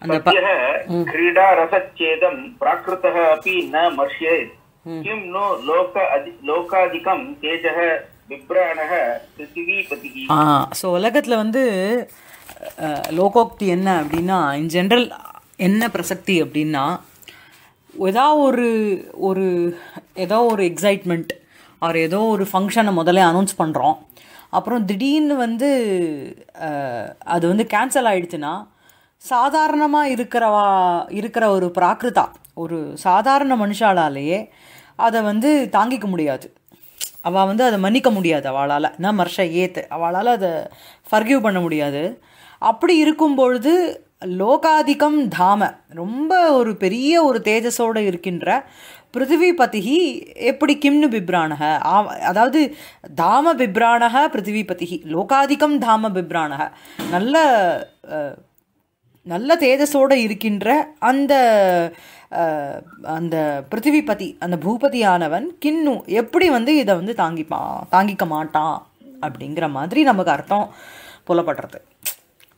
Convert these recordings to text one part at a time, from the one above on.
கிரீடா ரசச்சேதம் क्रीडारसच्छेदं அப்படி ந न मर्ष्येत् நோ லோக அதி லோகாதிகம் तेजः விப்ராணக பிருத்திவிபதி ஆ ஸோ உலகத்தில் வந்து லோகோக்தி என்ன அப்படின்னா இன் ஜென்ரல் என்ன பிரசக்தி அப்படின்னா ஏதோ ஒரு ஒரு ஏதோ ஒரு எக்ஸைட்மெண்ட் ஆர் ஏதோ ஒரு ஃபங்க்ஷனை முதலே அனௌன்ஸ் பண்ணுறோம் அப்புறம் திடீர்னு வந்து அது வந்து கேன்சல் ஆகிடுச்சுன்னா சாதாரணமாக இருக்கிறவா இருக்கிற ஒரு பிராகிருதா ஒரு சாதாரண மனுஷாலாலேயே அதை வந்து தாங்கிக்க முடியாது அவள் வந்து அதை மன்னிக்க முடியாது அவளால் நான் மர்ஷ ஏத்து அவளால் அதை ஃபர்கியூ பண்ண முடியாது அப்படி இருக்கும் பொழுது லோகாதிக்கம் தாம ரொம்ப ஒரு பெரிய ஒரு தேஜஸோடு இருக்கின்ற பிருத்திவி பத்திகி எப்படி கிம்னு பிப்ராணக அதாவது தாம பிப்ராணக பிருத்திவி பத்திகி லோகாதிக்கம் தாம பிப்ராணக நல்ல நல்ல தேஜஸோடு இருக்கின்ற அந்த அந்த பிருத்திவிபதி அந்த பூபதியானவன் கிண்ணு எப்படி வந்து இதை வந்து தாங்கிப்பான் தாங்கிக்க மாட்டான் அப்படிங்கிற மாதிரி நமக்கு அர்த்தம் புலப்படுறது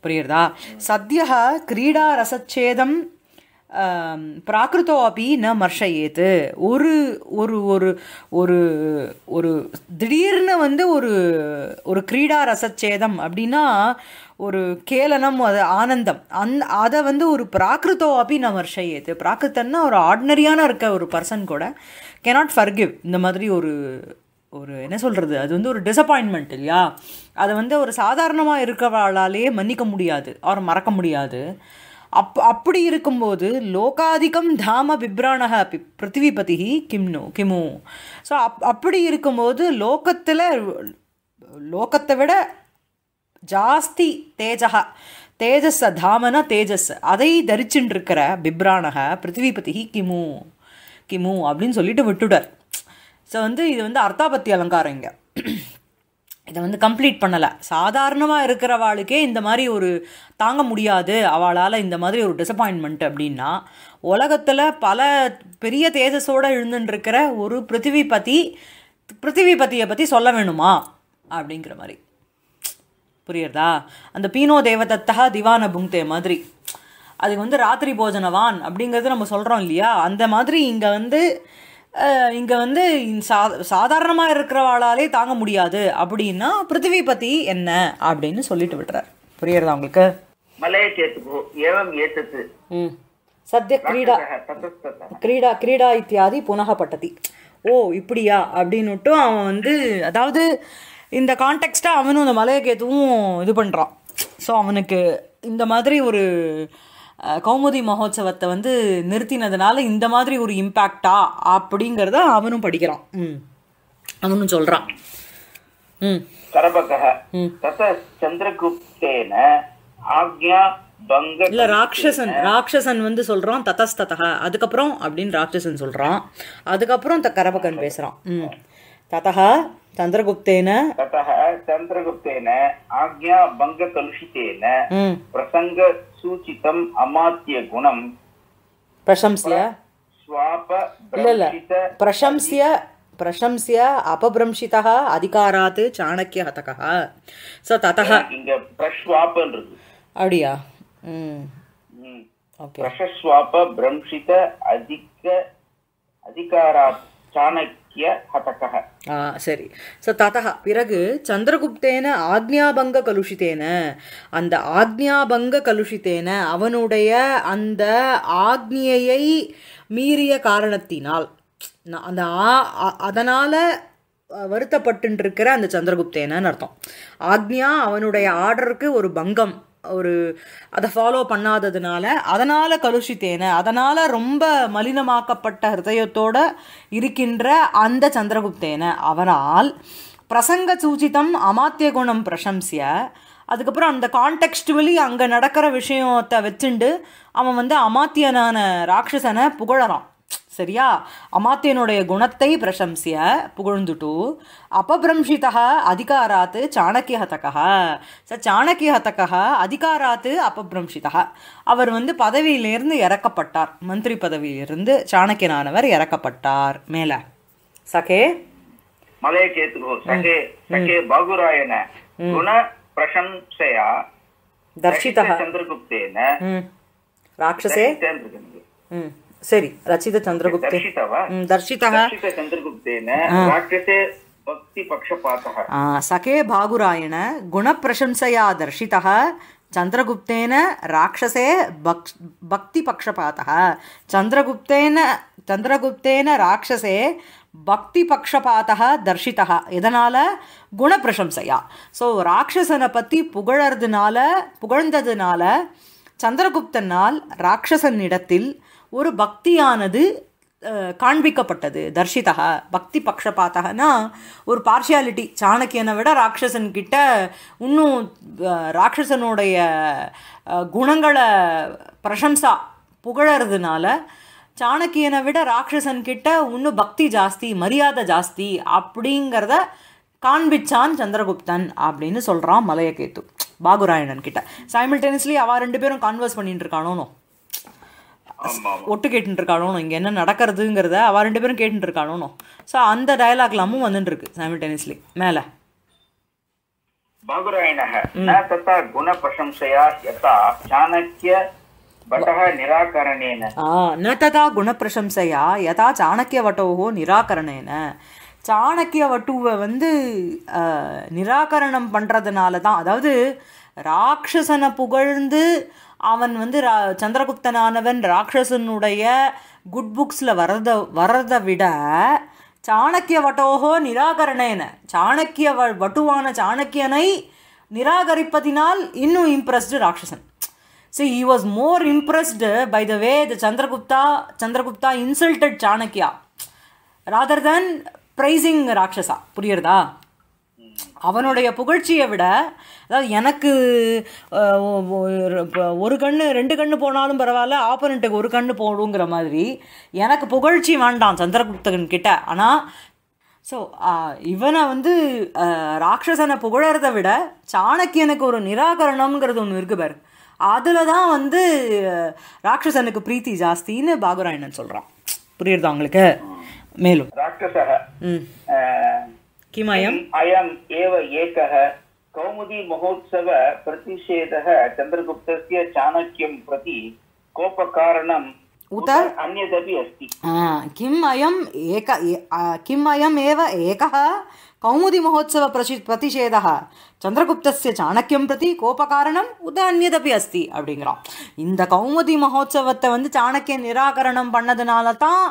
புரியுறதா சத்யா கிரீடா ரசச்சேதம் பிராகிருதோ அப்படி ந மர்ஷ ஒரு ஒரு ஒரு ஒரு ஒரு திடீர்னு வந்து ஒரு ஒரு கிரீடா ரசச்சேதம் அப்படின்னா ஒரு கேளனம் அது ஆனந்தம் அந் அதை வந்து ஒரு பிராகிருத்தோ அப்படி நம்ம செய்யுது பிராகிருத்தன்னா ஒரு ஆர்டினரியான இருக்க ஒரு பர்சன் கூட கேனாட் ஃபர்கிவ் இந்த மாதிரி ஒரு ஒரு என்ன சொல்கிறது அது வந்து ஒரு டிசப்பாயின்மெண்ட் இல்லையா அதை வந்து ஒரு சாதாரணமாக இருக்கிறவளாலேயே மன்னிக்க முடியாது அவர் மறக்க முடியாது அப் அப்படி இருக்கும்போது லோகாதிகம் தாம பிப்ராணக பிருத்திவிபதி கிம்னு கிமு ஸோ அப் அப்படி இருக்கும்போது லோகத்தில் லோகத்தை விட ஜாஸ்தி தேஜக தேஜஸ தாமன தேஜஸ் அதை இருக்கிற பிப்ரானக பிருத்திவிபதி கிமு கிமு அப்படின்னு சொல்லிட்டு விட்டுடார் ஸோ வந்து இது வந்து அர்த்தாபத்தி அலங்காரம் இங்கே இதை வந்து கம்ப்ளீட் பண்ணலை சாதாரணமாக இருக்கிறவாளுக்கே இந்த மாதிரி ஒரு தாங்க முடியாது அவளால் இந்த மாதிரி ஒரு டிசப்பாயின்மெண்ட் அப்படின்னா உலகத்தில் பல பெரிய தேஜஸோடு எழுந்துட்டுருக்கிற ஒரு பிருத்திவிபதி பிருத்திவிபத்தியை பற்றி சொல்ல வேணுமா அப்படிங்கிற மாதிரி புரியுறதா அந்த பீனோ தேவதத்தா திவான புங்தே மாதிரி அதுக்கு வந்து ராத்திரி போஜனவான் அப்படிங்கிறது நம்ம சொல்கிறோம் இல்லையா அந்த மாதிரி இங்கே வந்து இங்கே வந்து சா சாதாரணமாக இருக்கிறவாளாலே தாங்க முடியாது அப்படின்னா பிருத்திவி பற்றி என்ன அப்படின்னு சொல்லிட்டு விட்டுறார் புரியுறதா உங்களுக்கு சத்ய கிரீடா கிரீடா கிரீடா இத்தியாதி புனகப்பட்டதி ஓ இப்படியா அப்படின்னுட்டும் அவன் வந்து அதாவது இந்த கான்டெக்ஸ்ட்டாக அவனும் இந்த மலையகேதுவும் இது பண்ணுறான் ஸோ அவனுக்கு இந்த மாதிரி ஒரு கௌமுதி மகோத்சவத்தை வந்து நிறுத்தினதுனால இந்த மாதிரி ஒரு இம்பேக்டா அப்படிங்கிறத அவனும் படிக்கிறான் ம் அவனும் சொல்கிறான் ம் இல்ல ராட்சசன் ராட்சசன் வந்து சொல்றான் ததஸ்ததா அதுக்கப்புறம் அப்படின்னு ராட்சசன் சொல்றான் அதுக்கப்புறம் கரபகன் பேசுறான் ம் चंद्रगुप्त ततः चन्द्रगुप्तेन आज्ञाभङ्गकलुषितेन हम्म। प्रसङ्गसूचितम् अमात्य गुणं प्रशंस्य प्रशंस्य प्रशंस्य अपभ्रंशितः हम्म। हम्म। अधिकारात् चाणक्य हतकः स ततः அப்படியா ம் ஓகே பிரஷஸ்வாப பிரம்ஷித சரி ஸோ ததா பிறகு சந்திரகுப்தேன ஆக்ஞாபங்க கலுஷித்தேன அந்த ஆக்ஞாபங்க கலுஷித்தேன அவனுடைய அந்த ஆக்னியை மீறிய காரணத்தினால் அந்த அதனால் இருக்கிற அந்த சந்திரகுப்தேனன்னு அர்த்தம் ஆக்ஞா அவனுடைய ஆர்டருக்கு ஒரு பங்கம் ஒரு அதை ஃபாலோ பண்ணாததுனால அதனால் கலுஷித்தேன அதனால் ரொம்ப மலினமாக்கப்பட்ட ஹிருதயத்தோடு இருக்கின்ற அந்த சந்திரகுப்தேன அவரால் பிரசங்க சூச்சிதம் அமாத்திய குணம் பிரசம்சிய அதுக்கப்புறம் அந்த கான்டெக்ஸ்டுவலி அங்கே நடக்கிற விஷயத்தை வச்சுண்டு அவன் வந்து அமாத்தியனான ராட்சசனை புகழறான் சரியா அமாத்தியனுடைய குணத்தை பிரசம்சிய புகழ்ந்துட்டு ಅಪಭ್ರಂಶಿತಃ அதிகாராத்து சாணக்கிய ಹತಕಃ ச சாணக்கிய ஹதகா அதிகாராத்து அப்பபிரம்ஷிதா அவர் வந்து பதவியிலிருந்து இறக்கப்பட்டார் மந்திரி பதவியிலிருந்து சாணக்கியனானவர் இறக்கப்பட்டார் மேல சகே மலே கேத்துகோ சகே சகே பகுராயன குண பிரசம்சையா தர்ஷிதா சந்திரகுப்தேன ராட்சசே ಸರಿ ರಚಿತಚಂದ್ರಗುಪ್ತೆ ದರ್ಶಿತಃ ಚಂದ್ರಗುಪ್ತೇನ ರಾಕ್ಷಸೆ ಭಕ್ತಿ ಪಕ್ಷಪಾತಃ ಸಖೇ ಭಾಗುರಾಯಣ ಗುಣಪ್ರಶಂಸೆಯ ದರ್ಶಿತಃ ಚಂದ್ರಗುಪ್ತೇನ ರಾಕ್ಷಸೇ ಭಕ್ಷ ಭಕ್ತಿ ಪಕ್ಷಪಾತಃ ಚಂದ್ರಗುಪ್ತೇನ ಚಂದ್ರಗುಪ್ತೇನ ರಾಕ್ಷಸೇ பக்தி பக்ஷபாத்தா தர்ஷிதா இதனால் குணப்பிரசம்சையா ஸோ ராட்சசனை பற்றி புகழறதுனால புகழ்ந்ததுனால சந்திரகுப்தனால் ராட்சசனிடத்தில் இடத்தில் ஒரு பக்தியானது காண்பிக்கப்பட்டது தர்ஷிதா பக்தி பக்ஷபாத்தகனா ஒரு பார்ஷியாலிட்டி சாணக்கியனை விட ராட்சசன்கிட்ட இன்னும் ராட்சசனுடைய குணங்களை பிரசம்சா புகழறதுனால சாணக்கியனை விட ராட்சசன்கிட்ட இன்னும் பக்தி ஜாஸ்தி மரியாதை ஜாஸ்தி அப்படிங்கிறத காண்பிச்சான் சந்திரகுப்தன் அப்படின்னு சொல்கிறான் மலையகேத்து பாகுராயணன் கிட்ட சைமில்டேனியஸ்லி அவள் ரெண்டு பேரும் கான்வர்ஸ் பண்ணிட்டு ஒட்டு கேட்டுட்டு இருக்காளோனும் இங்கே என்ன நடக்கிறதுங்கிறத அவள் ரெண்டு பேரும் கேட்டு இருக்காளோனும் ஸோ அந்த டயலாக்லாமும் வந்துட்டு இருக்கு சைமில்டேனியஸ்லி மேலே சாணக்கிய வந்து நிராகரணம் பண்றதுனாலதான் தான் அதாவது ராட்சசனை புகழ்ந்து அவன் வந்து ரா சந்திரகுப்தனானவன் ராட்சசனுடைய குட் புக்ஸில் வரத வரதை விட சாணக்கிய வட்டோகோ நிராகரணேன சாணக்கிய வ வட்டுவான சாணக்கியனை நிராகரிப்பதினால் இன்னும் இம்ப்ரெஸ்டு ராட்சசன் so he was more impressed by the way the Chandragupta Chandragupta insulted Chanakya rather than praising Rakshasa புரியுறதா அவனுடைய புகழ்ச்சியை விட அதாவது எனக்கு ஒரு கண்ணு ரெண்டு கண்ணு போனாலும் பரவாயில்ல ஆப்பனண்ட்டுக்கு ஒரு கண்ணு போடுங்கிற மாதிரி எனக்கு புகழ்ச்சி வேண்டாம் சந்திரகுப்தன் கிட்ட ஆனால் ஸோ இவனை வந்து ராட்சசனை புகழறத விட சாணக்கியனுக்கு ஒரு நிராகரணம்ங்கிறது ஒன்று இருக்கு பாரு அதில் தான் வந்து ராட்சசனுக்கு பிரீத்தி ஜாஸ்தின்னு பாகுராயணன் சொல்கிறான் புரியுறதா உங்களுக்கு மேலும் ராட்சச किमयम् अयम् एव एकः चन्द्रगुप्तस्य चाणक्यं प्रति कोपकारणं उत अन्यदपि अस्ति किम् अयम् एक किम् अयम् एव एकः கௌமுதிமகோத்சவ பிரதிஷேதா சந்திரகுப்தசிய சாணக்கியம் பிரதி கோபகாரணம் உத அந்நியதபி அஸ்தி அப்படிங்கிறான் இந்த கௌமுதி மகோத்சவத்தை வந்து சாணக்கிய நிராகரணம் பண்ணதுனால தான்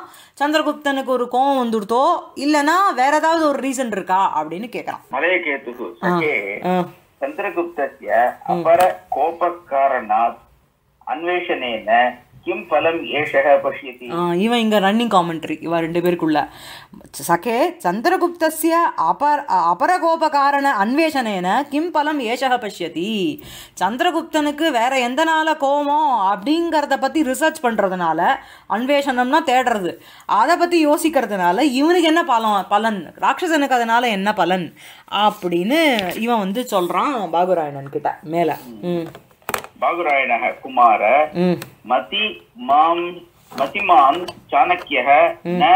சந்திரகுப்தனுக்கு ஒரு கோவம் வந்துடுதோ இல்லைன்னா வேற ஏதாவது ஒரு ரீசன் இருக்கா அப்படின்னு கேட்கறான் மலைய கேத்து சந்திரகுப்தசிய அபர கோபக்காரணாத் அன்வேஷணேன கிம் பலம் ஏஷக இவன் இங்க ரன்னிங் காமெண்ட்ரி இவன் ரெண்டு பேருக்குள்ள சகே சந்திரகுப்தசிய அபர் அபரகோபகாரண அன்வேஷனேன கிம் பலம் ஏஷக பசியதி சந்திரகுப்தனுக்கு வேற எந்த நாள கோபம் அப்படிங்கிறத பற்றி ரிசர்ச் பண்ணுறதுனால அன்வேஷனம்னா தேடுறது அதை பற்றி யோசிக்கிறதுனால இவனுக்கு என்ன பலம் பலன் ராட்சசனுக்கு அதனால என்ன பலன் அப்படின்னு இவன் வந்து சொல்கிறான் பாகுராயணன் கிட்ட மேலே ம் बाबुरायणः कुमार मति मां मतिमां चाणक्यः न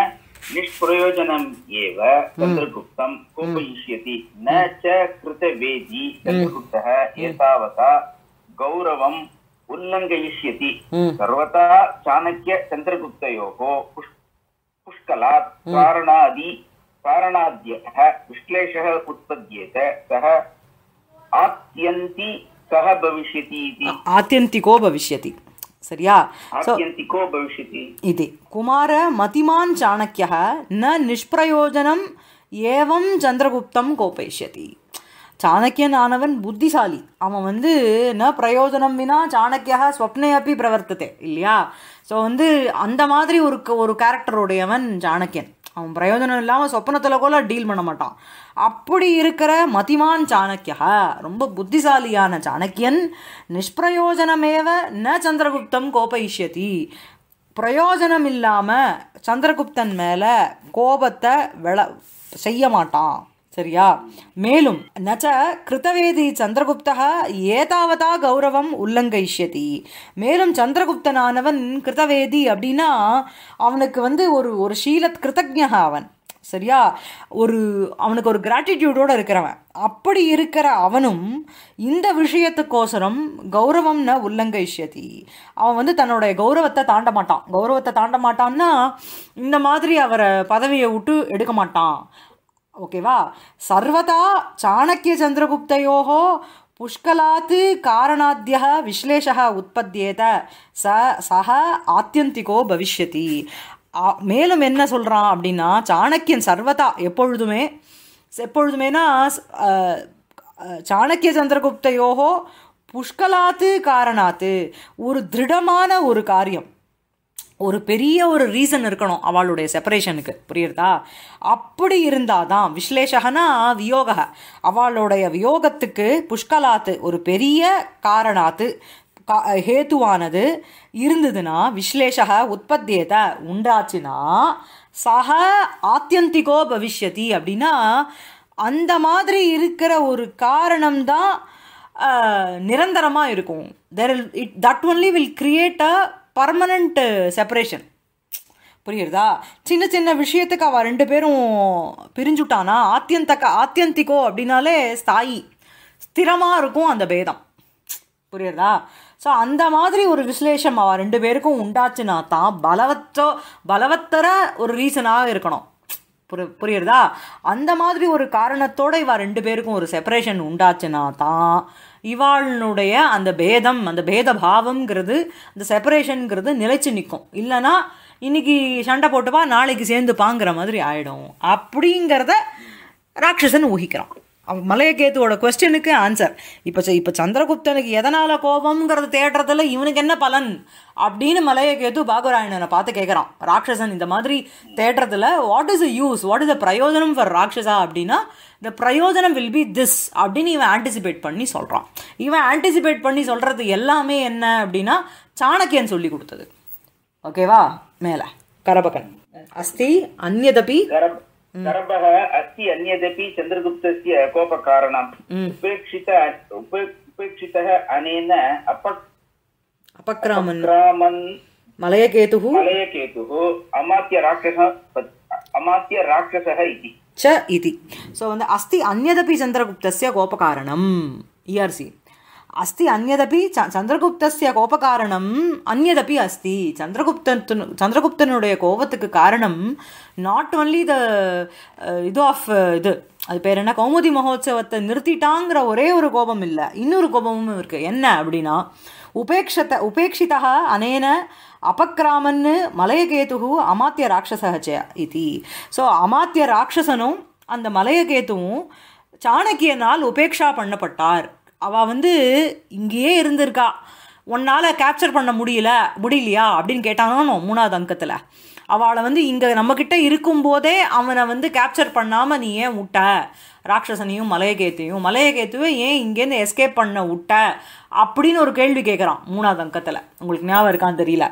निष्प्रयोजनम् एव चन्द्रगुप्तं कोपयिष्यति न च कृतवेदी चन्द्रगुप्तः एतावता गौरवम् उल्लङ्घयिष्यति सर्वथा चाणक्यचन्द्रगुप्तयोः पुष् पुष्कलात् कारणादि कारणाद्यः विश्लेषः उत्पद्येत सः आत्यन्ति सः भविष्यति इति आत्यन्तिको भविष्यति சரியா இது குமார மதிமான் சாணக்கிய ந நிஷ்பிரயோஜனம் ஏவம் சந்திரகுப்தம் கோபயிஷதி சாணக்கியன் ஆனவன் புத்திசாலி அவன் வந்து ந பிரயோஜனம் வினா சாணக்கியா ஸ்வப்னே அப்படி பிரவர்த்தத்தை இல்லையா ஸோ வந்து அந்த மாதிரி ஒரு ஒரு கேரக்டருடையவன் சாணக்கியன் அவன் பிரயோஜனம் இல்லாமல் சொப்பனத்தில் கூட டீல் பண்ண மாட்டான் அப்படி இருக்கிற மதிமான் சாணக்கியா ரொம்ப புத்திசாலியான சாணக்கியன் நிஷ்பிரயோஜனமேவ ந சந்திரகுப்தம் கோபயிஷ்யதி பிரயோஜனம் இல்லாமல் சந்திரகுப்தன் மேலே கோபத்தை விள செய்ய மாட்டான் சரியா மேலும் நச்ச கிருத்தவேதி சந்திரகுப்தா ஏதாவதா கௌரவம் உள்ளங்கைஷதி மேலும் சந்திரகுப்தனானவன் கிருத்தவேதி அப்படின்னா அவனுக்கு வந்து ஒரு ஒரு ஷீலத் கிருத்தஜக அவன் சரியா ஒரு அவனுக்கு ஒரு கிராட்டிடியூடோடு இருக்கிறவன் அப்படி இருக்கிற அவனும் இந்த விஷயத்துக்கோசரம் கௌரவம்னு உள்ளங்கைஷதி அவன் வந்து தன்னுடைய கௌரவத்தை தாண்ட மாட்டான் கௌரவத்தை தாண்ட மாட்டான்னா இந்த மாதிரி அவரை பதவியை விட்டு எடுக்க மாட்டான் ஓகேவா சர்வதா சாணக்கிய சந்திரகுப்தையோ புஷ்கலாத் காரணாத்திய விஸ்லேஷ உற்பத்தியேத ச சக ஆத்தியந்திகோ பவிஷ்யதி மேலும் என்ன சொல்கிறான் அப்படின்னா சாணக்கியன் சர்வதா எப்பொழுதுமே எப்பொழுதுமேனா சாணக்கிய சந்திரகுப்தையோகோ புஷ்கலாத்து காரணாத்து ஒரு திருடமான ஒரு காரியம் ஒரு பெரிய ஒரு ரீசன் இருக்கணும் அவளுடைய செப்பரேஷனுக்கு புரியுறதா அப்படி இருந்தால் தான் விஸ்லேஷகனா வியோக அவளுடைய வியோகத்துக்கு புஷ்கலாத்து ஒரு பெரிய காரணாத்து கா ஹேத்துவானது இருந்ததுன்னா விஸ்லேஷக உற்பத்தியத்தை உண்டாச்சுன்னா சக ஆத்தியந்திகோ பவிஷ்யதி அப்படின்னா அந்த மாதிரி இருக்கிற ஒரு காரணம்தான் நிரந்தரமாக இருக்கும் there'll it that only will create a permanent separation புரியுறதா சின்ன சின்ன விஷயத்துக்கு அவள் ரெண்டு பேரும் பிரிஞ்சுட்டானா ஆத்தியந்தக்க ஆத்தியந்திக்கோ அப்படின்னாலே ஸ்தாயி ஸ்திரமாக இருக்கும் அந்த பேதம் புரியுறதா ஸோ அந்த மாதிரி ஒரு விசலேஷம் அவள் ரெண்டு பேருக்கும் உண்டாச்சுன்னா தான் பலவற்றோ பலவத்தர ஒரு ரீசனாக இருக்கணும் புரிய புரியுறதா அந்த மாதிரி ஒரு காரணத்தோடு இவள் ரெண்டு பேருக்கும் ஒரு செப்பரேஷன் உண்டாச்சுன்னா தான் இவாளுடைய அந்த பேதம் அந்த பேத பாவம்ங்கிறது அந்த செப்பரேஷனுங்கிறது நிலைச்சு நிற்கும் இல்லைனா இன்றைக்கி சண்டை போட்டுப்பா நாளைக்கு சேர்ந்து பாங்குற மாதிரி ஆகிடும் அப்படிங்கிறத ராட்சசன் ஊகிக்கிறான் மலையகேத்துவோட கொஸ்டினுக்கு ஆன்சர் இப்போ இப்போ சந்திரகுப்தனுக்கு எதனால் கோபம்ங்கிறத தேடுறதுல இவனுக்கு என்ன பலன் அப்படின்னு மலையகேத்து பாகுராயணனை பார்த்து கேட்குறான் ராட்சசன் இந்த மாதிரி தேடுறதுல what is a use what is a பிரயோஜனம் ஃபார் ராட்சசா அப்படின்னா த பிரயோஜனம் வில் பி திஸ் அப்படின்னு இவன் ஆன்டிசிபேட் பண்ணி சொல்கிறான் இவன் ஆன்டிசிபேட் பண்ணி சொல்கிறது எல்லாமே என்ன அப்படின்னா சாணக்கியன் சொல்லி கொடுத்தது ஓகேவா மேலே கரபகன் அஸ்தி அந்நதபி करपः hmm. अस्ति अन्यदपि चन्द्रगुप्तस्य कोपकारणम् hmm. उपेक्षित उपेक्षित अनेन अपक् अपक्रामन् मलयकेतुः मलयकेतुः अमात्य राक्षसः अमात्य राक्षसः इति च इति सो अस्ति अन्यदपि कोपकारणम् e அஸ்தி அந்நதபி ச சந்திரகுப்தஸ்ய கோபகாரணம் அந்நதபி அஸ்தி சந்திரகுப்தன் சந்திரகுப்தனுடைய கோபத்துக்கு காரணம் நாட் ஓன்லி த இது ஆஃப் uh, இது அது பேர் என்ன கௌமுதி மகோத்சவத்தை நிறுத்திட்டாங்கிற ஒரே ஒரு கோபம் இல்லை இன்னொரு கோபமும் இருக்குது என்ன அப்படின்னா உபேக்ஷத உபேக்ஷிதா அனேன அபக்ராமன்னு மலையகேது அமாத்திய ராட்சசச்ச இது ஸோ அமாத்திய ராட்சசனும் அந்த மலையகேத்துவும் சாணக்கியனால் உபேக்ஷா பண்ணப்பட்டார் அவள் வந்து இங்கேயே இருந்திருக்கா உன்னால் கேப்சர் பண்ண முடியல முடியலையா அப்படின்னு கேட்டானோ மூணாவது அங்கத்தில் அவளை வந்து இங்கே நம்மக்கிட்ட இருக்கும்போதே அவனை வந்து கேப்சர் பண்ணாமல் நீ ஏன் விட்ட ராட்சசனையும் மலையகேத்தையும் மலையகேத்தையும் ஏன் இங்கேருந்து எஸ்கேப் பண்ண விட்ட அப்படின்னு ஒரு கேள்வி கேட்குறான் மூணாவது அங்கத்தில் உங்களுக்கு ஞாபகம் இருக்கான்னு தெரியல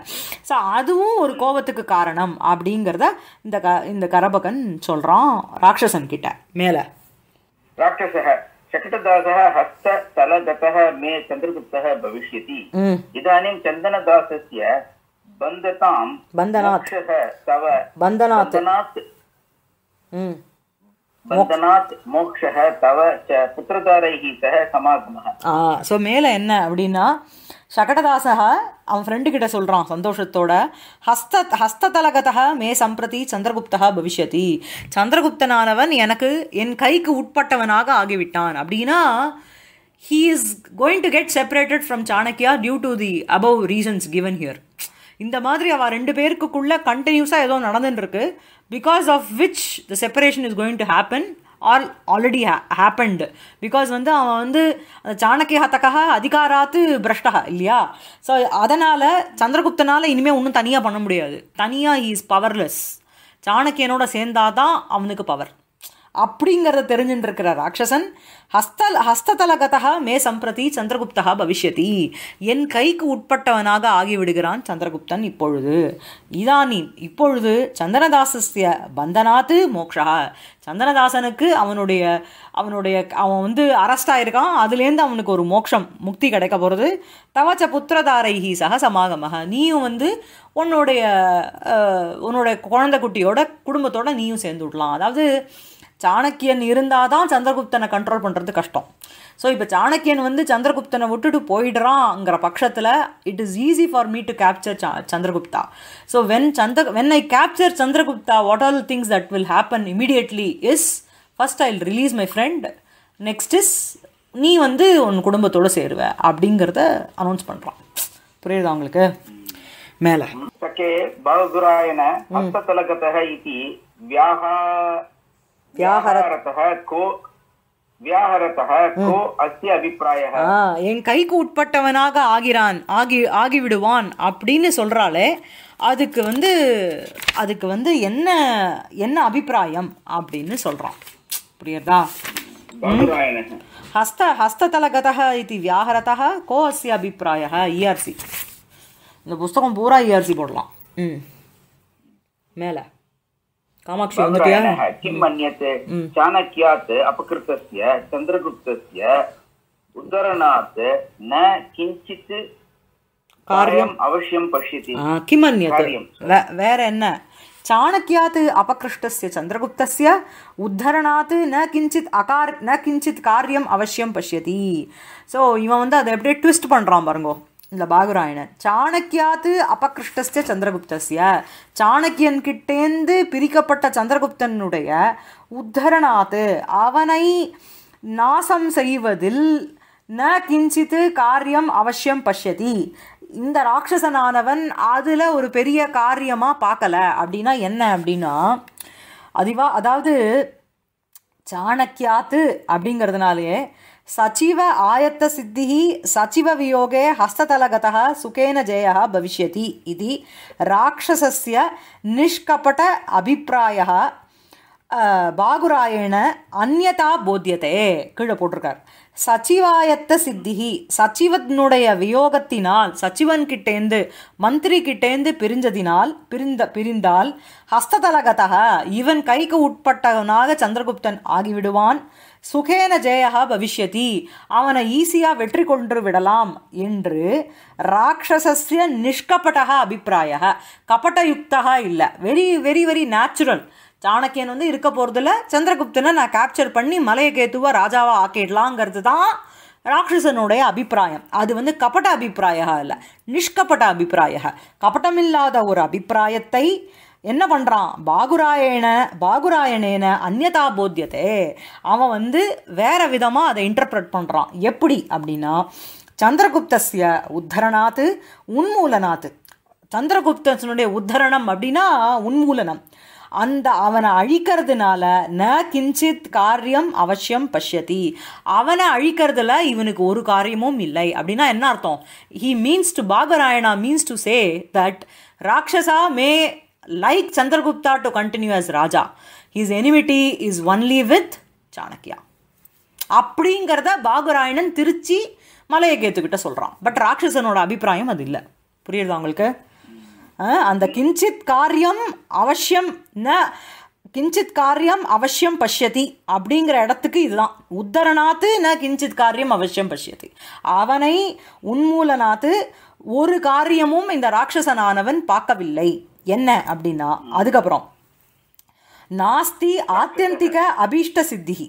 ஸோ அதுவும் ஒரு கோபத்துக்கு காரணம் அப்படிங்கிறத இந்த க இந்த கரபகன் சொல்கிறான் ராட்சசன் கிட்ட மேலே ராட்சச शकटदासः हस्ततलगतः मे चन्द्रगुप्तः भविष्यति इदानीं चन्दनदासस्य बन्धतां बन्धनात् तव बन्धनात् பந்தனாத் மோக்ஷக தவ புத்திரதாரைகி சக சமாகம ஸோ மேலே என்ன அப்படின்னா சகடதாசா அவன் ஃப்ரெண்டுக்கிட்ட சொல்கிறான் சந்தோஷத்தோட ஹஸ்த ஹஸ்ததலகதா மே சம்பிரதி சந்திரகுப்தா பவிஷ்யதி சந்திரகுப்தனானவன் எனக்கு என் கைக்கு உட்பட்டவனாக ஆகிவிட்டான் அப்படின்னா he is going to get separated from Chanakya due to the above reasons given here இந்த மாதிரி அவள் ரெண்டு பேருக்குள்ளே கண்டினியூஸாக ஏதோ நடந்துட்டுருக்கு because of which the separation is going to happen all already happened because வந்து அவன் வந்து தக்கா அதிகாராத்து பிரஷ்டா இல்லையா ஸோ அதனால் சந்திரகுப்தனால் இனிமேல் ஒன்றும் தனியாக பண்ண முடியாது தனியாக இஸ் பவர்லெஸ் சாணக்கியனோட சேர்ந்தாதான் அவனுக்கு பவர் அப்படிங்கிறத இருக்கிற ராட்சசன் ஹஸ்தல் ஹஸ்ததலகதா மே சம்பிரதி சந்திரகுப்தா பவிஷ்யதி என் கைக்கு உட்பட்டவனாக ஆகிவிடுகிறான் சந்திரகுப்தன் இப்பொழுது இதானி இப்பொழுது சந்திரதாசஸ்ய பந்தனாத்து மோக்ஷா சந்திரதாசனுக்கு அவனுடைய அவனுடைய அவன் வந்து அரஸ்ட் ஆயிருக்கான் அதுலேருந்து அவனுக்கு ஒரு மோட்சம் முக்தி கிடைக்க போகிறது தவச்ச புத்திரதாரைஹி சக சமாகமாக நீயும் வந்து உன்னுடைய உன்னோட குழந்தை குட்டியோட குடும்பத்தோட நீயும் சேர்ந்து விடலாம் அதாவது சாணக்கியன் இருந்தால் தான் சந்திரகுப்தனை கண்ட்ரோல் பண்ணுறது கஷ்டம் ஸோ இப்போ சாணக்கியன் வந்து சந்திரகுப்தனை விட்டுட்டு போயிடுறாங்கிற பட்சத்தில் it is easy for me to capture Chandragupta so when Chandra when I capture Chandragupta what all things that will happen immediately is first I release my friend next is நீ வந்து உன் குடும்பத்தோடு சேருவ அப்படிங்கிறத அனௌன்ஸ் பண்ணுறான் புரியுதா உங்களுக்கு மேலே சகே பகதுராயன ஹஸ்தலகத்தக வியாகா என் கைக்கு உட்பட்டவனாக ஆகிறான் ஆகி ஆகிவிடுவான் அப்படின்னு சொல்றாளே அதுக்கு வந்து அதுக்கு வந்து என்ன என்ன அபிப்பிராயம் அப்படின்னு சொல்றான் புரியுதா ஹஸ்த ஹஸ்ததலகதா இது வியாகரதா கோ அஸ்ய அபிப்பிராய இஆர்சி e இந்த புஸ்தகம் பூரா இஆர்சி e போடலாம் ம் மேலே காமாட்சி வந்துட்டியா கிம் மன்யத்தே சாணக்கியாத் அபகிருத்தஸ்ய சந்திரகுப்தஸ்ய உத்தரநாத் ந கிஞ்சித் காரியம் அவசியம் பஷ்யதி கிம் மன்யத் வேற என்ன சாணக்கியாத் அபகிருஷ்டஸ்ய சந்திரகுப்தஸ்ய உத்தரணாத் ந கிஞ்சித் அகார் ந கிஞ்சித் காரியம் அவசியம் பஷ்யதி ஸோ இவன் வந்து அதை எப்படியே ட்விஸ்ட் பண்ணுறான் பாருங்கோ இல்லை பாகுராயணன் சாணக்கியாது அபகிருஷ்டஸ்ய சந்திரகுப்தஸ்ய சாணக்கியன்கிட்டேந்து பிரிக்கப்பட்ட சந்திரகுப்தனுடைய உத்தரணாத்து அவனை நாசம் செய்வதில் ந கிஞ்சித்து காரியம் அவசியம் பஷ்யதி இந்த ராட்சசனானவன் அதில் ஒரு பெரிய காரியமாக பார்க்கல அப்படின்னா என்ன அப்படின்னா அதுவா அதாவது சாணக்கியாத்து அப்படிங்கிறதுனாலே सचिव आयत्तसिद्धिः सचिववियोगे हस्ततलगतः सुखेन जयः भविष्यति इति राक्षसस्य निष्कपट अभिप्रायः பாகுராயண அந்நதா போத்தியதே கீழே போட்டிருக்கார் சச்சிவாயத்த சித்திகி சச்சிவனுடைய வியோகத்தினால் சச்சிவன் கிட்டேந்து மந்திரி கிட்டேந்து பிரிஞ்சதினால் பிரிந்த பிரிந்தால் ஹஸ்ததலகதக இவன் கைக்கு உட்பட்டவனாக சந்திரகுப்தன் ஆகிவிடுவான் சுகேன ஜெயா பவிஷ்யதி அவனை ஈஸியாக வெற்றி கொண்டு விடலாம் என்று ராட்சசிய நிஷ்கபட்டக அபிப்பிராய கபட்டயுக்தகா இல்லை வெரி வெரி வெரி நேச்சுரல் சாணக்கியன் வந்து இருக்க போகிறதுல சந்திரகுப்தனை நான் கேப்சர் பண்ணி மலையகேத்துவை ராஜாவாக ஆக்கிடலாங்கிறது தான் ராட்சசனுடைய அபிப்பிராயம் அது வந்து கபட அபிப்பிராயா இல்லை நிஷ்கபட அபிப்பிராய கபட்டமில்லாத ஒரு அபிப்பிராயத்தை என்ன பண்ணுறான் பாகுராயண பாகுராயணேன அந்நதா போத்தியத்தை அவன் வந்து வேறு விதமாக அதை இன்டர்பிரட் பண்ணுறான் எப்படி அப்படின்னா சந்திரகுப்தஸ்ய உத்தரணாத்து உன்மூலனாத்து சந்திரகுப்தனுடைய உத்தரணம் அப்படின்னா உன்மூலனம் அந்த அவனை அழிக்கிறதுனால ந கிஞ்சித் காரியம் அவசியம் பஷ்யதி அவனை அழிக்கிறதுல இவனுக்கு ஒரு காரியமும் இல்லை அப்படின்னா என்ன அர்த்தம் he means to Bhagurayana means to say that Rakshasa may like Chandragupta to continue as raja his enmity is only with Chanakya அப்படிங்கிறத பாகுராயணன் திருச்சி மலையகேத்துக்கிட்ட சொல்கிறான் பட் ராட்சசனோட அபிப்பிராயம் அது இல்லை புரியுதா உங்களுக்கு அந்த கிஞ்சித் காரியம் அவசியம் ந கிஞ்சித் காரியம் அவசியம் பஷ்யதி அப்படிங்கிற இடத்துக்கு இதுதான் உத்தரநாத்து ந கிஞ்சித் காரியம் அவசியம் பஷ்யதி அவனை உன்மூலநாத்து ஒரு காரியமும் இந்த ராட்சசனானவன் பார்க்கவில்லை என்ன அப்படின்னா அதுக்கப்புறம் நாஸ்தி ஆத்தியந்திக அபீஷ்ட சித்திகி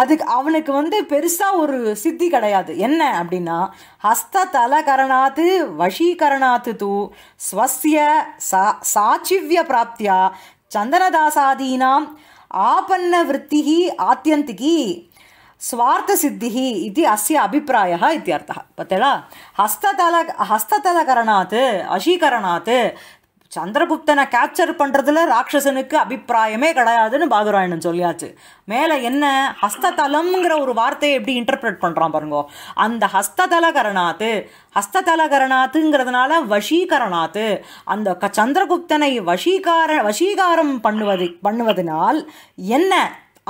அதுக்கு அவனுக்கு வந்து பெருசாக ஒரு சித்தி கிடையாது என்ன அப்படின்னா ஹஸ்த தலகரணாத்து வஷீகரணாத்து தூ ஸ்வசிய சா சாச்சிவ்ய பிராப்தியா சந்தனதாசாதீனாம் ஆபன்ன விற்த்திகி ஆத்தியந்திகி स्वार्थसिद्धिः इति अस्य अभिप्रायः इत्यर्थः पतेला ஹஸ்ததல हस्ततलकरणात् अशीकरणात् சந்திரகுப்தனை கேப்சர் பண்ணுறதுல ராட்சசனுக்கு அபிப்பிராயமே கிடையாதுன்னு பாதுராயணன் சொல்லியாச்சு மேலே என்ன ஹஸ்ததலம்ங்கிற ஒரு வார்த்தையை எப்படி இன்டர்பிரட் பண்ணுறான் பாருங்கோ அந்த ஹஸ்ததலகரணாத்து ஹஸ்ததலகரணாத்துங்கிறதுனால வசீகரணாத்து அந்த க சந்திரகுப்தனை வஷீகார வசீகாரம் பண்ணுவது பண்ணுவதனால் என்ன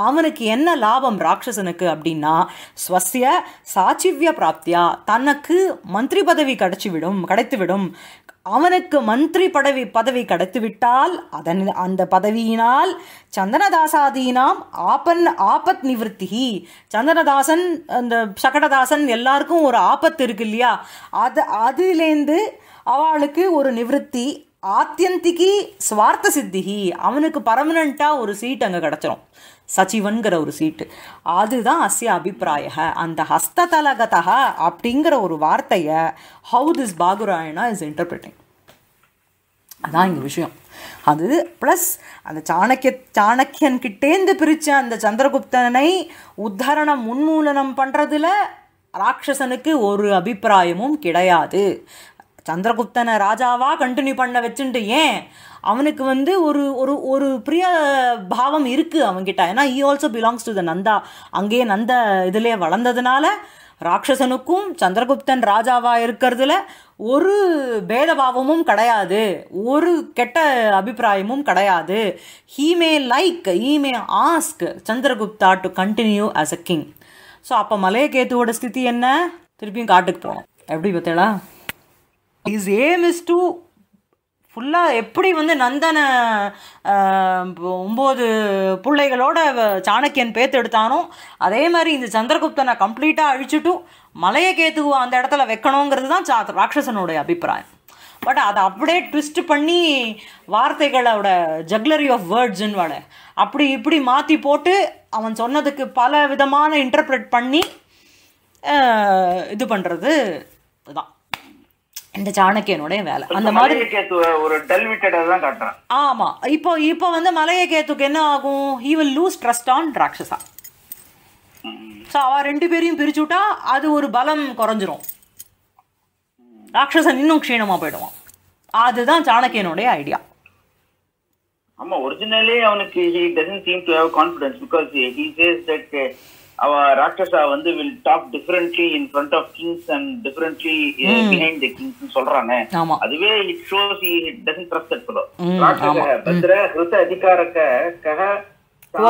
அவனுக்கு என்ன லாபம் ராட்சசனுக்கு அப்படின்னா ஸ்வசிய சாச்சிவ்ய பிராப்தியா தனக்கு மந்திரி பதவி கிடைச்சிவிடும் கிடைத்துவிடும் அவனுக்கு மந்திரி பதவி பதவி கடத்துவிட்டால் அதன் அந்த பதவியினால் சந்தனதாசாதீனாம் ஆபன் ஆபத் நிவர்த்தி சந்தனதாசன் அந்த சகடதாசன் எல்லாருக்கும் ஒரு ஆபத்து இருக்கு இல்லையா அது அதுலேருந்து அவளுக்கு ஒரு நிவர்த்தி ஆத்தியந்திக்கு சுவார்த்த சித்திகி அவனுக்கு பர்மனண்ட்டாக ஒரு சீட் அங்கே கிடச்சிரும் சச்சிவன்கிற ஒரு சீட்டு அதுதான் அஸ்ய அபிப்பிராய அந்த ஹஸ்ததலகதா அப்படிங்கிற ஒரு வார்த்தையை how this Bhagurayana is interpreting அதான் இங்கே விஷயம் அது ப்ளஸ் அந்த சாணக்கிய சாணக்கியன் கிட்டேந்து பிரித்த அந்த சந்திரகுப்தனை உத்தாரணம் உன்மூலனம் பண்ணுறதுல ராட்சசனுக்கு ஒரு அபிப்பிராயமும் கிடையாது சந்திரகுப்தனை ராஜாவாக கண்டினியூ பண்ண வச்சுட்டு ஏன் அவனுக்கு வந்து ஒரு ஒரு ஒரு பிரிய பாவம் இருக்குது அவன்கிட்ட ஏன்னா he also belongs to the Nanda அங்கேயே நந்த இதிலே வளர்ந்ததுனால ராட்சசனுக்கும் சந்திரகுப்தன் ராஜாவாக இருக்கிறதுல ஒரு பேதபாவமும் கிடையாது ஒரு கெட்ட அபிப்பிராயமும் கிடையாது he may like he may ask Chandragupta to continue as a king so அப்போ மலையகேத்துவோட ஸ்தி என்ன திருப்பியும் காட்டுக்கு போகணும் எப்படி பார்த்தேடா இஸ் ஏம் இஸ் டு ஃபுல்லாக எப்படி வந்து நந்தனை ஒம்பது பிள்ளைகளோட சாணக்கியன் பேத்தெடுத்தானோ அதே மாதிரி இந்த சந்திரகுப்தனை கம்ப்ளீட்டாக அழிச்சுட்டும் மலையை கேத்துக்குவா அந்த இடத்துல வைக்கணுங்கிறது தான் சா ராட்சசனுடைய அபிப்பிராயம் பட் அதை அப்படியே ட்விஸ்ட் பண்ணி வார்த்தைகளோட ஜக்லரி ஆஃப் வேர்ட்ஸ்ன்னு வாழ அப்படி இப்படி மாற்றி போட்டு அவன் சொன்னதுக்கு பல விதமான இன்டர்பிரட் பண்ணி இது பண்ணுறது இதுதான் இந்த சாணக்கியனுடைய வேலை அந்த மாதிரி ஆமா இப்போ இப்போ வந்து மலைய கேத்துக்கு என்ன ஆகும் he will lose trust on Rakshasa so அவ ரெண்டு பேரையும் பிரிச்சு விட்டா அது ஒரு பலம் குறைஞ்சிரும் ராட்சசன் இன்னும் க்ஷீணமா போயிடுவான் அதுதான் சாணக்கியனுடைய ஐடியா ஆமா ஒரிஜினலே அவனுக்கு he doesn't seem to have confidence because he says that அவ ராட்சசா வந்து will talk differently in front of kings and differently behind the kings சொல்றாங்க அதுவே it shows he doesn't trust that fellow Rakshasa பத்ர ஹிருத அதிகாரக கஹ குவ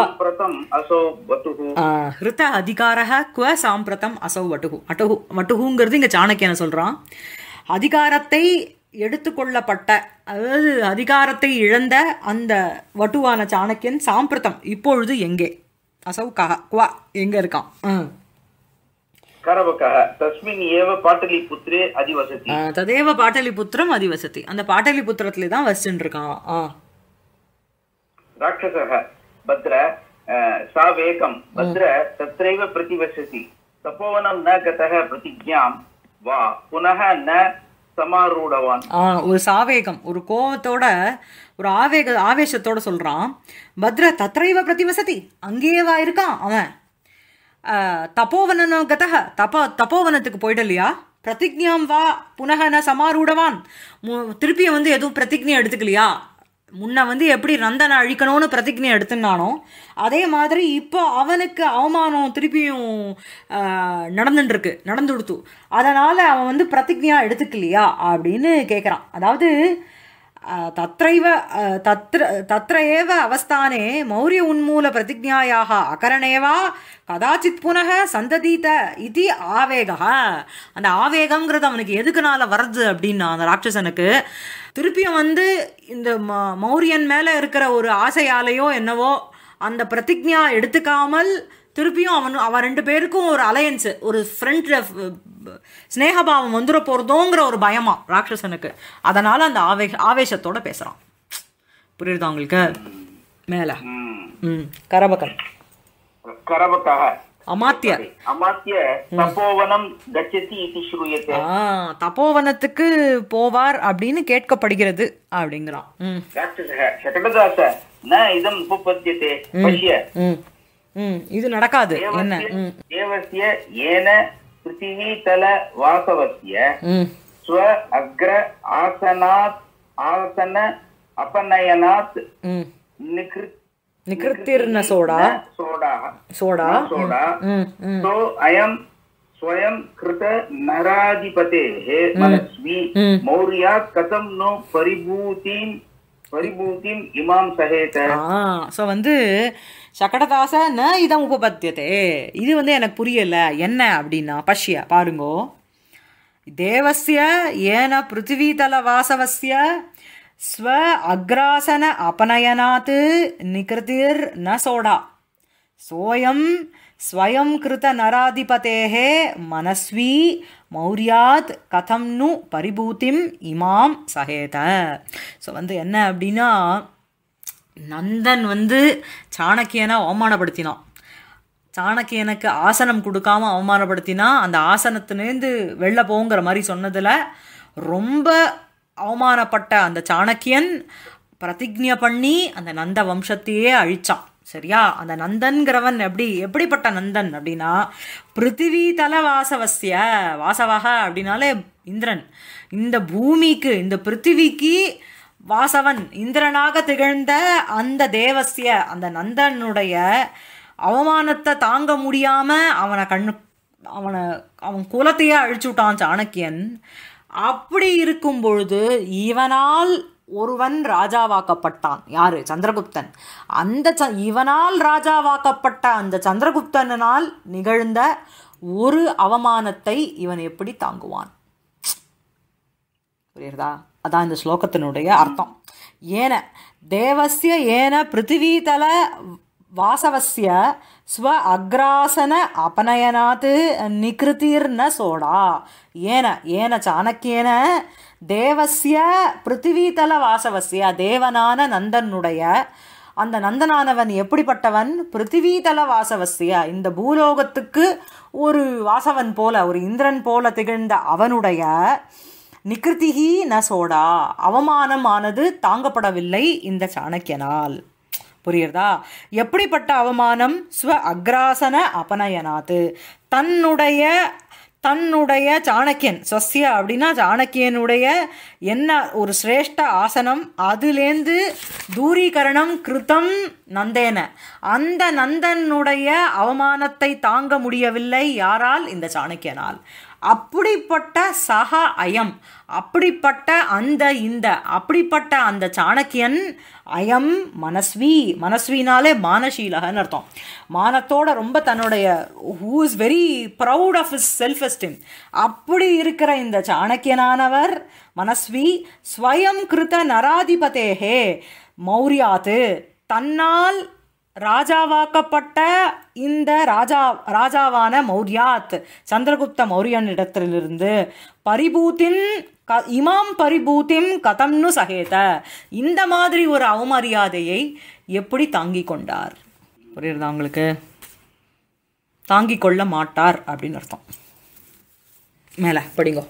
சாம்பிரதம் அசௌ வட்டுகு அட்டுகு வட்டுகுங்கிறது இங்க சாணக்கியன சொல்றான் அதிகாரத்தை எடுத்துக்கொள்ளப்பட்ட அதாவது அதிகாரத்தை இழந்த அந்த வட்டுவான சாணக்கியன் சாம்பிரதம் இப்பொழுது எங்கே கஹ குவா எங்க இருக்கான் ததேவ பாட்டலிபுத்திரம் அதிவசதி அந்த பாட்டலிபுத்திரத்துல தான் வசிச்சுட்டு இருக்கான் ராட்சசக பத்ர சா வேகம் பத்ர தத்ரைவ பிரதிவசதி ந கதக வா புனக ந சமாரூடவான் ஒரு சாவேகம் ஒரு கோவத்தோட ஒரு ஆவேக ஆவேசத்தோடு சொல்கிறான் பத்ர தத்ரைவ பிரதிவசதி அங்கேயேவா இருக்கான் அவன் தபோவனோ கதக தபோ தபோவனத்துக்கு போயிடலையா பிரதிஜாம் வா புனக ந சமாரூடவான் திருப்பியை வந்து எதுவும் பிரதிஜை எடுத்துக்கலையா முன்ன வந்து எப்படி நந்தனை அழிக்கணும்னு பிரதிஜை எடுத்துனானோ அதே மாதிரி இப்போ அவனுக்கு அவமானம் திருப்பியும் நடந்துட்டுருக்கு நடந்துடுத்து அதனால் அவன் வந்து பிரதிஜா எடுத்துக்கலையா அப்படின்னு கேட்குறான் அதாவது तत्रैव तत्र तत्र ஏவ அவஸ்தானே மௌரிய உன்மூல பிரதிஜாயாக அகரணேவா கதாச்சித் புனக சந்ததித்த இது ஆவேகா அந்த ஆவேகங்கிறது அவனுக்கு எதுக்குனால வருது அப்படின்னா அந்த ராட்சசனுக்கு திருப்பியும் வந்து இந்த மௌரியன் மேலே இருக்கிற ஒரு ஆசையாலேயோ என்னவோ அந்த பிரதிஜா எடுத்துக்காமல் திருப்பியும் அவனு அவன் ரெண்டு பேருக்கும் ஒரு அலையன்ஸு ஒரு ஃப்ரெண்டில் ஸ்னேகபாவம் வந்துட போகிறதோங்கிற ஒரு பயமா ராட்சசனுக்கு அதனால் அந்த ஆவே ஆவேசத்தோடு பேசுகிறான் புரியுதா உங்களுக்கு மேலே ம் கரபக்கல் கரபக்கா அமாத்திய அமாத்திய தபோவனம் கச்சதி தபோவனத்துக்கு போவார் அப்படின்னு கேட்கப்படுகிறது அப்படிங்கிறான் சகடதாச ந இது நடக்காது என்ன தேவசிய ஏன நிகிருத்திர்ன சோடா சோடா சோடா சோ அயம் स्वयं कृत नराधिपतेः मौर्यात् कथं नो परिभूतिं ஸோ வந்து சகடதாச ந இதம் உபபத்தியதே இது வந்து எனக்கு புரியல என்ன அப்படின்னா பஷ்ய பாருங்கோ தேவசிய ஏன பிருத்திவிதல வாசவசிய ஸ்வ அக்ராசன அபநயனாத்து நிகிருதிர் ந சோடா சோயம் ஸ்வயம் கிருத நராதிபதேகே மனஸ்வி மௌரியாத் கதம் நு பரிபூத்திம் இமாம் சகேத ஸோ வந்து என்ன அப்படின்னா நந்தன் வந்து சாணக்கியனை அவமானப்படுத்தினான் சாணக்கியனுக்கு ஆசனம் கொடுக்காம அவமானப்படுத்தினா அந்த ஆசனத்துலேருந்து வெளில போங்கிற மாதிரி சொன்னதில் ரொம்ப அவமானப்பட்ட அந்த சாணக்கியன் பிரதிஜை பண்ணி அந்த நந்த வம்சத்தையே அழித்தான் சரியா அந்த நந்தன்கிறவன் எப்படி எப்படிப்பட்ட நந்தன் அப்படின்னா பிருத்திவி தல வாசவசிய வாசவாக அப்படின்னாலே இந்திரன் இந்த பூமிக்கு இந்த பிருத்திவிக்கு வாசவன் இந்திரனாக திகழ்ந்த அந்த தேவசிய அந்த நந்தனுடைய அவமானத்தை தாங்க முடியாமல் அவனை கண்ணு அவனை அவன் குலத்தையே அழிச்சு விட்டான் சாணக்கியன் அப்படி இருக்கும் பொழுது இவனால் ஒருவன் ராஜாவாக்கப்பட்டான் யாரு சந்திரகுப்தன் அந்த ச இவனால் ராஜாவாக்கப்பட்ட அந்த சந்திரகுப்தனால் நிகழ்ந்த ஒரு அவமானத்தை இவன் எப்படி தாங்குவான் புரியுறதா அதான் இந்த ஸ்லோகத்தினுடைய அர்த்தம் ஏன தேவசிய ஏன பிருத்திவீதல வாசவசிய ஸ்வ அக்ராசன அபநயனாத்து நிகிருத்தீர்ன சோடா ஏன ஏன சாணக்கியன தேவசிய பிருத்திவிதல வாசவசிய தேவனான நந்தனுடைய அந்த நந்தனானவன் எப்படிப்பட்டவன் பிருத்திவிதல வாசவசிய இந்த பூலோகத்துக்கு ஒரு வாசவன் போல ஒரு இந்திரன் போல திகழ்ந்த அவனுடைய நிகிருத்திகி நசோடா அவமானமானது தாங்கப்படவில்லை இந்த சாணக்கியனால் புரியுறதா எப்படிப்பட்ட அவமானம் ஸ்வ அக்ராசன அபனயனாது தன்னுடைய தன்னுடைய சாணக்கியன் சசிய அப்படின்னா சாணக்கியனுடைய என்ன ஒரு சிரேஷ்ட ஆசனம் அதுலேருந்து தூரீகரணம் கிருத்தம் நந்தேன அந்த நந்தனுடைய அவமானத்தை தாங்க முடியவில்லை யாரால் இந்த சாணக்கியனால் அப்படிப்பட்ட சக அயம் அப்படிப்பட்ட அந்த இந்த அப்படிப்பட்ட அந்த சாணக்கியன் அயம் மனஸ்வி மனஸ்வினாலே மானசீலகன்னு அர்த்தம் மானத்தோட ரொம்ப தன்னுடைய who is very proud of his self esteem அப்படி இருக்கிற இந்த சாணக்கியனானவர் மனஸ்வி ஸ்வயம் கிருத நராதிபதேகே மௌரியாது தன்னால் ராஜாவாக்கப்பட்ட இந்த ராஜா ராஜாவான மௌரியாத் சந்திரகுப்த மௌரியனிடத்திலிருந்து பரிபூத்தின் க இமாம் பரிபூத்தின் கதம்னு சகேத இந்த மாதிரி ஒரு அவமரியாதையை எப்படி தாங்கி கொண்டார் புரியுறதா உங்களுக்கு தாங்கி கொள்ள மாட்டார் அப்படின்னு அர்த்தம் மேல படிங்கோ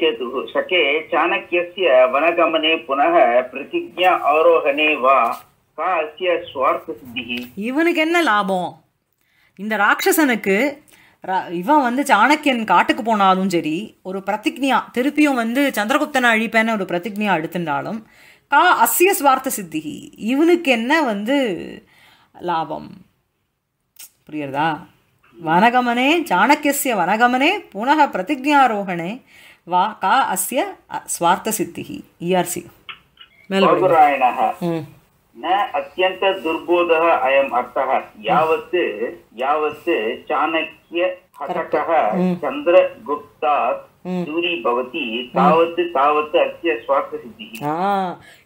கேது சகே சாணக்கிய வனகமனே புனக பிரதிஜா ஆரோகணே வா இவனுக்கு என்ன லாபம் இந்த ராட்சசனுக்கு இவன் வந்து சாணக்கியன் காட்டுக்கு போனாலும் சரி ஒரு பிரதிக்னியா திருப்பியும் வந்து சந்திரகுப்தனை அழிப்பேன்னு ஒரு பிரதிக்னியா எடுத்துட்டாலும் கா அசிய சுவார்த்த சித்திகி இவனுக்கு என்ன வந்து லாபம் புரியுறதா வனகமனே சாணக்கியசிய வனகமனே புனக பிரதிஜாரோகணே வா கா அஸ்ய சுவார்த்த சித்திகி இஆர்சி மேலே न अत्यन्त दुर्बोधः अयम् अर्थः यावत् यावत् चाणक्य हटकः mm. चन्द्रगुप्तात् mm. Mm.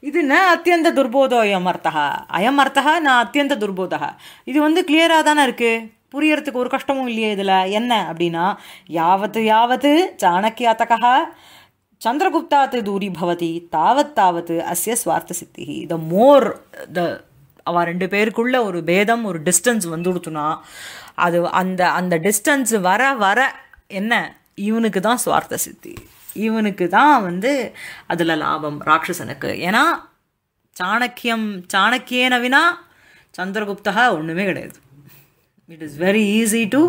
இது ந அத்தியந்த துர்போதோ அயம் அர்த்தம் அயம் அர்த்தம் நான் அத்தியந்த துர்போதா இது வந்து கிளியரா தானே இருக்கு புரியறதுக்கு ஒரு கஷ்டமும் இல்லையே இதுல என்ன அப்படின்னா யாவத்து யாவத்து சாணக்கியாத்தகா चन्द्रगुप्तात् தூரி பவதி தாவத் तावत् அஸ்ய சித்தி த மோர் த அவ ரெண்டு பேருக்குள்ள ஒரு பேதம் ஒரு டிஸ்டன்ஸ் கொடுத்துனா அது அந்த அந்த டிஸ்டன்ஸ் வர வர என்ன இவனுக்கு தான் சுவார்த்த சித்தி இவனுக்கு தான் வந்து அதில் லாபம் ராட்சசனுக்கு ஏன்னா சாணக்கியம் சாணக்கியனவினா வினா சந்திரகுப்தா ஒன்றுமே கிடையாது it is very easy to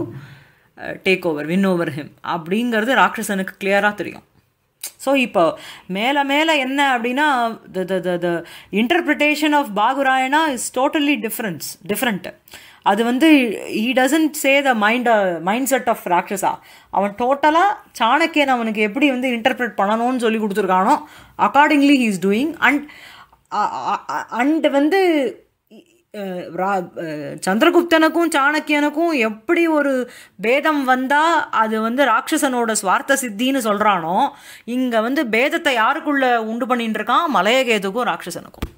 take over win over him அப்படிங்கிறது ராட்சசனுக்கு கிளியராக தெரியும் ஸோ இப்போ மேலே மேலே என்ன அப்படின்னா the the interpretation of Bhagurayana is totally difference different அது வந்து he doesn't say the mind mindset of Rakshasa அவன் டோட்டலாக சாணக்கியன் அவனுக்கு எப்படி வந்து இன்டர்பிரட் பண்ணணும்னு சொல்லி கொடுத்துருக்கானோ accordingly he is doing and and வந்து சந்திரகுப்தனுக்கும் சாணக்கியனுக்கும் எப்படி ஒரு பேதம் வந்தால் அது வந்து ராட்சசனோட சுவார்த்த சித்தின்னு சொல்கிறானோ இங்கே வந்து பேதத்தை யாருக்குள்ளே உண்டு பண்ணிட்டு இருக்கான் மலையகேதுக்கும் ராட்சசனுக்கும்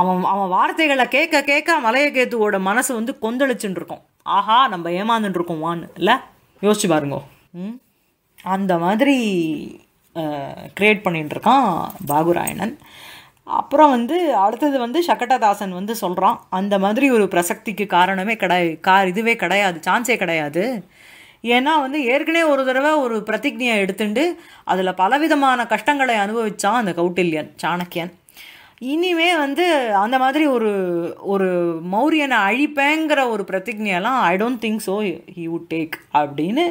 அவன் அவன் வார்த்தைகளை கேட்க கேட்க மலையகேதுவோட மனசு வந்து கொந்தளிச்சுட்டு இருக்கோம் ஆஹா நம்ம ஏமாந்துட்டு இருக்கோமான்னு இல்லை யோசிச்சு பாருங்க அந்த மாதிரி க்ரியேட் பண்ணிகிட்டு இருக்கான் பாகுராயணன் அப்புறம் வந்து அடுத்தது வந்து சக்கட்டதாசன் வந்து சொல்கிறான் அந்த மாதிரி ஒரு பிரசக்திக்கு காரணமே கிடையாது கார் இதுவே கிடையாது சான்ஸே கிடையாது ஏன்னா வந்து ஏற்கனவே ஒரு தடவை ஒரு பிரதிஜையை எடுத்துட்டு அதில் பலவிதமான கஷ்டங்களை அனுபவித்தான் அந்த கௌட்டில்யன் சாணக்கியன் இனிமே வந்து அந்த மாதிரி ஒரு ஒரு மௌரியனை அழிப்பேங்கிற ஒரு பிரதிஜையெல்லாம் I don't think so he would take அப்படின்னு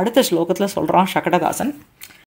அடுத்த ஸ்லோகத்தில் சொல்கிறான் சக்கடதாசன்